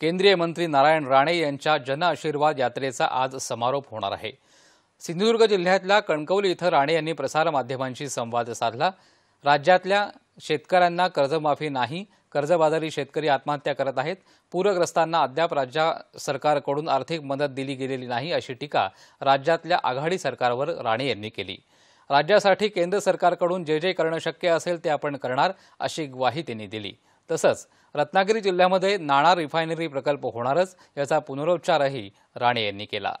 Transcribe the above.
केंद्रीय मंत्री नारायण राणे यांच्या जनआशीर्वाद यात्रेचा आज समारोप होणार आहे सिंधुदुर्ग जिल्ह्यातल्या कणकवली इथं राणे यांनी प्रसारमाध्यमांशी संवाद साधला राज्यातल्या शेतकऱ्यांना कर्जमाफी नाही कर्जबाजारी शेतकरी आत्महत्या करत आहेत पूरग्रस्तांना अद्याप राज्य सरकारकडून आर्थिक मदत दिली गेलेली नाही अशी टीका राज्यातल्या आघाडी सरकारवर राणे यांनी केली राज्यासाठी केंद्र सरकारकडून जे जे करणं शक्य असेल ते आपण करणार अशी ग्वाही त्यांनी दिली तसंच रत्नागिरी जिल्ह्यामध्ये नाणार रिफायनरी प्रकल्प होणारच याचा पुनरुच्चारही राणे यांनी केला